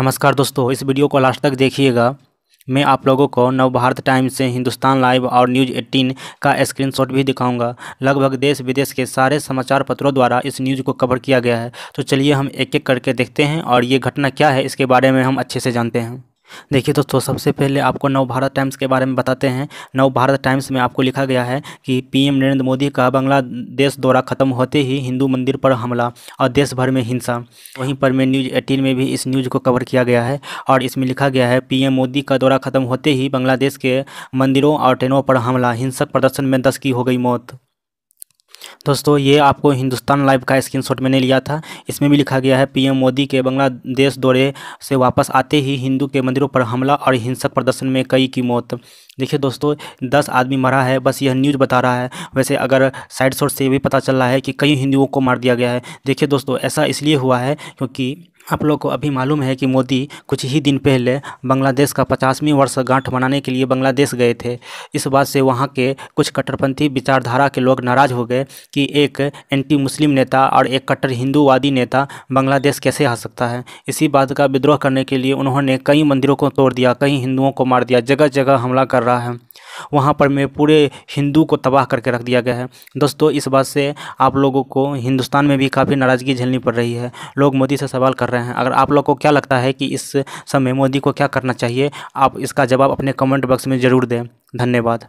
नमस्कार दोस्तों इस वीडियो को लास्ट तक देखिएगा मैं आप लोगों को नवभारत टाइम्स से हिंदुस्तान लाइव और न्यूज़ 18 का स्क्रीनशॉट भी दिखाऊंगा लगभग देश विदेश के सारे समाचार पत्रों द्वारा इस न्यूज़ को कवर किया गया है तो चलिए हम एक एक करके देखते हैं और ये घटना क्या है इसके बारे में हम अच्छे से जानते हैं देखिए दोस्तों सबसे पहले आपको नव भारत टाइम्स के बारे में बताते हैं नव भारत टाइम्स में आपको लिखा गया है कि पीएम नरेंद्र मोदी का बांग्लादेश दौरा खत्म होते ही हिंदू मंदिर पर हमला और देश भर में हिंसा वहीं पर मैं न्यूज एटीन में भी इस न्यूज़ को कवर किया गया है और इसमें लिखा गया है पीएम मोदी का दौरा खत्म होते ही बांग्लादेश के मंदिरों और ट्रेनों पर हमला हिंसक प्रदर्शन में दस की हो गई मौत दोस्तों ये आपको हिंदुस्तान लाइव का स्क्रीनशॉट मैंने लिया था इसमें भी लिखा गया है पीएम मोदी के बांग्लादेश दौरे से वापस आते ही हिंदू के मंदिरों पर हमला और हिंसक प्रदर्शन में कई की मौत देखिए दोस्तों दस आदमी मरा है बस यह न्यूज़ बता रहा है वैसे अगर साइड शॉट से भी पता चल रहा है कि कई हिंदुओं को मार दिया गया है देखिए दोस्तों ऐसा इसलिए हुआ है क्योंकि आप लोग को अभी मालूम है कि मोदी कुछ ही दिन पहले बांग्लादेश का पचासवीं वर्षगांठ मनाने के लिए बांग्लादेश गए थे इस बात से वहाँ के कुछ कट्टरपंथी विचारधारा के लोग नाराज़ हो गए कि एक एंटी मुस्लिम नेता और एक कट्टर हिंदूवादी नेता बांग्लादेश कैसे आ सकता है इसी बात का विद्रोह करने के लिए उन्होंने कई मंदिरों को तोड़ दिया कई हिंदुओं को मार दिया जगह जगह हमला कर रहा है वहाँ पर मैं पूरे हिंदू को तबाह करके रख दिया गया है दोस्तों इस बात से आप लोगों को हिंदुस्तान में भी काफ़ी नाराज़गी झेलनी पड़ रही है लोग मोदी से सवाल कर रहे रहे हैं अगर आप लोग को क्या लगता है कि इस समय मोदी को क्या करना चाहिए आप इसका जवाब अपने कमेंट बॉक्स में ज़रूर दें धन्यवाद